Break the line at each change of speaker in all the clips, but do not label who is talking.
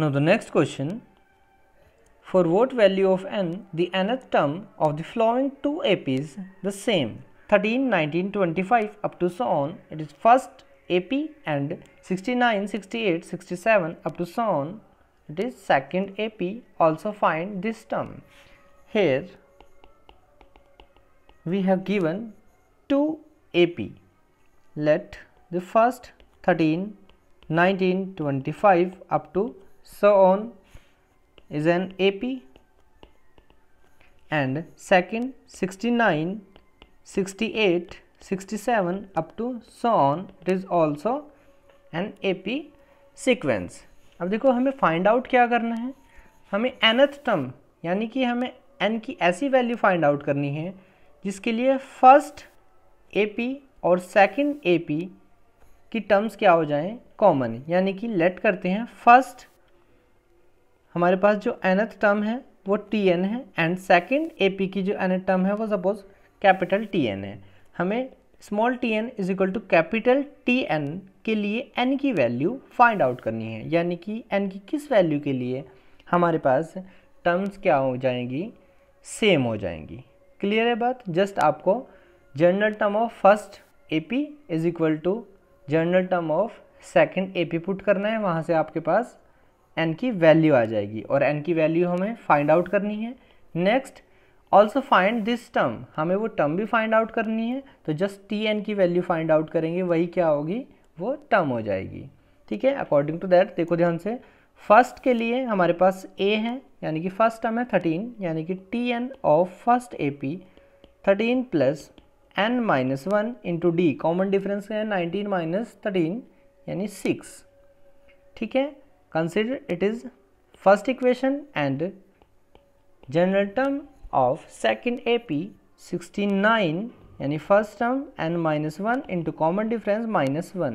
Now the next question, for what value of n the nth term of the following two AP is the same 13, 19, 25 up to so on it is first AP and 69, 68, 67 up to so on it is second AP also find this term. Here we have given 2 AP. Let the first 13, 19, 25 up to so on is an AP and second 69 68 67 up to so on it is also an AP sequence अब देखो हमें find out क्या करना है हमें nth term यानी कि हमें n की ऐसी वैल्यू फाइंड आउट करनी है जिसके लिए फर्स्ट AP और सेकंड AP की टर्म्स क्या हो जाएं कॉमन यानी कि लेट करते हैं फर्स्ट हमारे पास जो एनथ टर्म है वो टी एन है एंड सेकेंड ए पी की जो एनथ टर्म है वो सपोज कैपिटल टी एन है हमें small T N is equal to capital T N के लिए एन की वैल्यू फाइंड आउट करनी है यानी कि एन की किस वैल्यू के लिए हमारे पास टर्म्स क्या हो जाएंगी सेम हो जाएंगी क्लियर है बात जस्ट आपको general term of first A P is equal to general term of second A P put करना है वहाँ से आपके पास एन की वैल्यू आ जाएगी और एन की वैल्यू हमें फाइंड आउट करनी है next also find this term हमें वो टर्म भी फाइंड आउट करनी है तो जस्ट टी एन की वैल्यू फाइंड आउट करेंगे वही क्या होगी वो टर्म हो जाएगी ठीक है अकॉर्डिंग टू दैट देखो ध्यान से फर्स्ट के लिए हमारे पास ए है यानी कि फर्स्ट टर्म है थर्टीन यानी कि T N of first A P thirteen plus N minus one into D common difference है नाइनटीन माइनस थर्टीन यानी सिक्स ठीक है consider it is first equation and general term of second AP 69 यानी first term N minus one into common difference minus one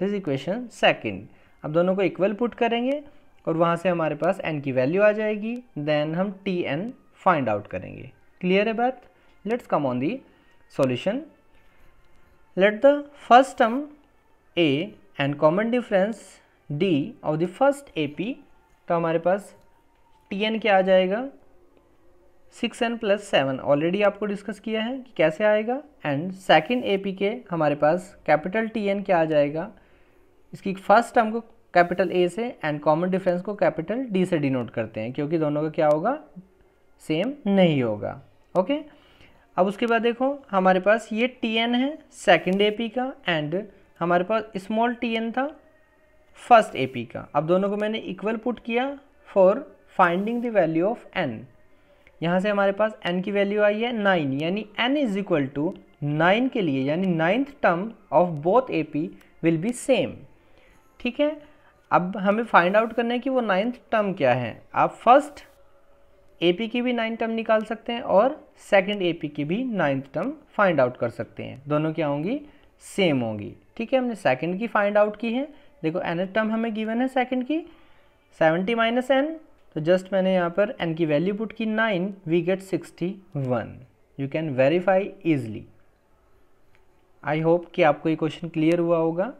this equation second अब दोनों को equal put करेंगे और वहाँ से हमारे पास एन की वैल्यू आ जाएगी देन हम टी एन फाइंड आउट करेंगे क्लियर है बात let's come on the solution let the first term A and common difference D of the first A P तो हमारे पास टी एन क्या आ जाएगा six N plus seven already आपको डिस्कस किया है कि कैसे आएगा एंड सेकेंड ए पी के हमारे पास कैपिटल टी एन क्या आ जाएगा इसकी फर्स्ट टर्म को कैपिटल ए से एंड कॉमन डिफरेंस को कैपिटल डी से डिनोट करते हैं क्योंकि दोनों का क्या होगा सेम नहीं होगा ओके अब उसके बाद देखो हमारे पास ये टी एन है सेकेंड ए पी का एंड हमारे पास स्मॉल टी एन था फर्स्ट एपी का अब दोनों को मैंने इक्वल पुट किया for finding the value of N यहाँ से हमारे पास एन की वैल्यू आई है नाइन यानी N is equal to nine के लिए यानी ninth term of both A P will be same ठीक है अब हमें फाइंड आउट करना है कि वो नाइन्थ टर्म क्या है आप फर्स्ट ए पी की भी नाइन्थ टर्म निकाल सकते हैं और सेकंड ए पी की भी नाइन्थ टर्म फाइंड आउट कर सकते हैं दोनों क्या होंगी सेम होंगी ठीक है हमने सेकंड की फाइंड आउट की है देखो nth टर्म हमें गिवन है सेकंड की 70 माइनस एन तो जस्ट मैंने यहाँ पर एन की वैल्यू पुट की nine we get sixty one you can verify easily I hope कि आपको ये क्वेश्चन क्लियर हुआ होगा